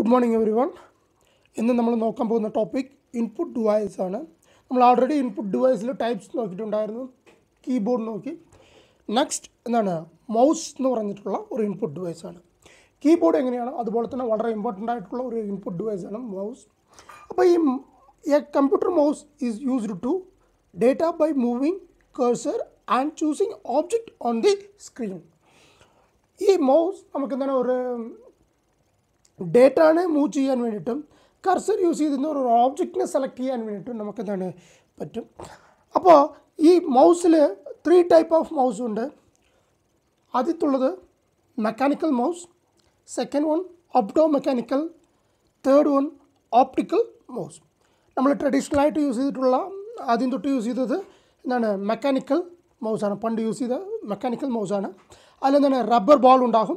good morning every one ഇന്ന് നമ്മൾ നോക്കാൻ പോകുന്ന ടോപ്പിക് ഇൻപുട്ട് ഡിവൈസ് ആണ് നമ്മൾ ഓൾറെഡി ഇൻപുട്ട് ഡിവൈസിൽ ടൈപ്സ് നോക്കിയിട്ടുണ്ടായിരുന്നു കീബോർഡ് നോക്കി നെക്സ്റ്റ് എന്താണ് മൗസ് എന്ന് പറഞ്ഞിട്ടുള്ള ഒരു ഇൻപുട്ട് ഡിവൈസ് ആണ് കീബോർഡ് എങ്ങനെയാണ് അതുപോലെ തന്നെ വളരെ ഇമ്പോർട്ടൻ്റ് ആയിട്ടുള്ള ഒരു ഇൻപുട്ട് ഡിവൈസ് ആണ് മൗസ് അപ്പോൾ ഈ a computer mouse is used to data by moving cursor and choosing object on the screen ഈ മൗസ് നമുക്ക് എന്താണ് ഒരു ഡേറ്റാണ് മൂവ് ചെയ്യാൻ വേണ്ടിയിട്ടും കർസർ യൂസ് ചെയ്തിരുന്ന ഒരു ഓബ്ജക്റ്റിനെ സെലക്ട് ചെയ്യാൻ വേണ്ടിയിട്ടും നമുക്കെന്താണ് പറ്റും അപ്പോൾ ഈ മൗസിൽ ത്രീ ടൈപ്പ് ഓഫ് മൗസ് ഉണ്ട് ആദ്യത്തുള്ളത് mechanical mouse second one opto mechanical third one optical mouse നമ്മൾ ആയിട്ട് യൂസ് ചെയ്തിട്ടുള്ള ആദ്യം തൊട്ട് യൂസ് ചെയ്തത് എന്താണ് മെക്കാനിക്കൽ മൗസാണ് പണ്ട് യൂസ് ചെയ്ത മെക്കാനിക്കൽ മൗസാണ് അതിലെന്താണ് റബ്ബർ ബോൾ ഉണ്ടാകും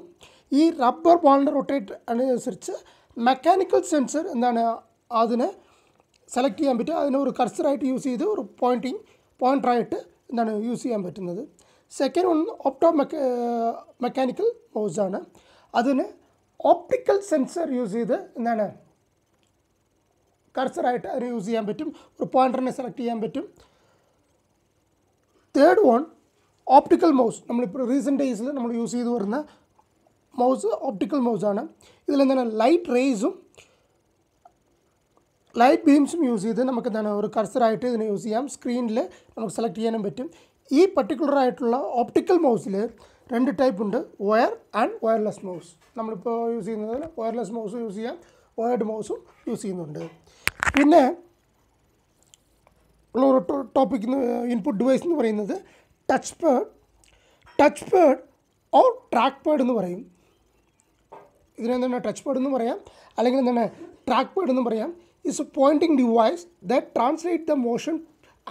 ഈ റബ്ബർ ബോളിൻ്റെ റൊട്ടേറ്റ് അനുസരിച്ച് മെക്കാനിക്കൽ സെൻസർ എന്താണ് അതിനെ സെലക്ട് ചെയ്യാൻ പറ്റുക അതിനെ ഒരു കർസറായിട്ട് യൂസ് ചെയ്ത് ഒരു പോയിൻറ്റിങ് പോയിൻ്ററായിട്ട് എന്താണ് യൂസ് ചെയ്യാൻ പറ്റുന്നത് second one opto mech mechanical മൗസാണ് അതിന് ഓപ്റ്റിക്കൽ സെൻസർ യൂസ് ചെയ്ത് എന്താണ് കർസറായിട്ട് അതിനെ യൂസ് ചെയ്യാൻ പറ്റും ഒരു പോയിൻ്ററിനെ സെലക്ട് ചെയ്യാൻ പറ്റും തേർഡ് വൺ ഓപ്റ്റിക്കൽ മൗസ് നമ്മളിപ്പോൾ റീസെൻറ്റ് ഡേയ്സിൽ നമ്മൾ യൂസ് ചെയ്തു വരുന്ന മൗസ് ഓപ്റ്റിക്കൽ മൗസാണ് ഇതിലെന്താണ് ലൈറ്റ് റേസും ലൈറ്റ് ബീംസും യൂസ് ചെയ്ത് നമുക്ക് എന്താണ് ഒരു കർസറായിട്ട് ഇതിനെ യൂസ് ചെയ്യാം സ്ക്രീനിൽ നമുക്ക് സെലക്ട് ചെയ്യാനും പറ്റും ഈ പർട്ടിക്കുലർ ആയിട്ടുള്ള ഓപ്റ്റിക്കൽ മൗസിൽ രണ്ട് ടൈപ്പ് ഉണ്ട് വയർ ആൻഡ് വയർലെസ് മൗസ് നമ്മളിപ്പോൾ യൂസ് ചെയ്യുന്നത് വയർലെസ് മൗസ് യൂസ് ചെയ്യാം വയർഡ് മൗസും യൂസ് ചെയ്യുന്നുണ്ട് പിന്നെ ഉള്ളൊരു ടോപ്പിക് ഇൻപുട്ട് ഡിവൈസ് എന്ന് പറയുന്നത് touch pad touch pad or track pad എന്ന് പറയും ഇതിനെന്ത് തന്നെ ടച്ച് പാഡ് എന്നും പറയാം അല്ലെങ്കിൽ എന്താണ് ട്രാക്ക് പേഡ് എന്നും പറയാം is a pointing device that translates the motion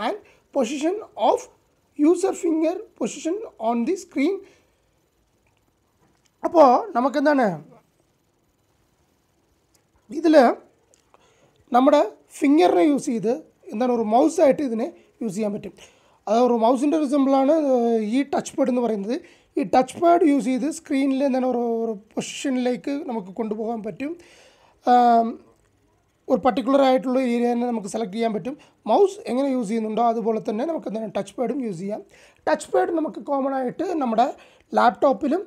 and position of user finger position on the screen അപ്പോൾ നമുക്കെന്താണ് ഇതിൽ നമ്മുടെ ഫിംഗറിനെ യൂസ് ചെയ്ത് എന്താണ് ഒരു മൗസായിട്ട് ഇതിനെ യൂസ് ചെയ്യാൻ പറ്റും അത് ഒരു മൗസിൻ്റെ ഒരു സിമ്പിളാണ് ഈ ടച്ച് പാഡ് എന്ന് പറയുന്നത് ഈ ടച്ച് പാഡ് യൂസ് ചെയ്ത് സ്ക്രീനിൽ തന്നെ ഒരു ഒരു പൊസിഷനിലേക്ക് നമുക്ക് കൊണ്ടുപോകാൻ പറ്റും ഒരു പർട്ടിക്കുലർ ആയിട്ടുള്ള ഏരിയ തന്നെ നമുക്ക് സെലക്ട് ചെയ്യാൻ പറ്റും മൗസ് എങ്ങനെ യൂസ് ചെയ്യുന്നുണ്ടോ അതുപോലെ തന്നെ നമുക്ക് എന്താണ് ടച്ച് പാഡും യൂസ് ചെയ്യാം ടച്ച് പാഡ് നമുക്ക് കോമൺ ആയിട്ട് നമ്മുടെ ലാപ്ടോപ്പിലും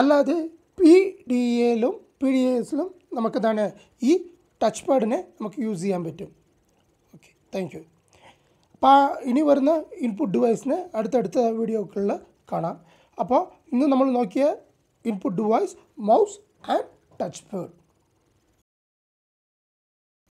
അല്ലാതെ പി ഡി എയിലും പി ഡി എസിലും നമുക്ക് എന്താണ് ഈ ടച്ച് പാഡിനെ നമുക്ക് യൂസ് ചെയ്യാൻ പറ്റും ഓക്കെ താങ്ക് അപ്പോൾ ഇനി വരുന്ന ഇൻപുട്ട് ഡിവൈസിന് അടുത്തടുത്ത വീഡിയോകളിൽ കാണാം അപ്പോൾ ഇന്ന് നമ്മൾ നോക്കിയ input device mouse and touch പേഡ്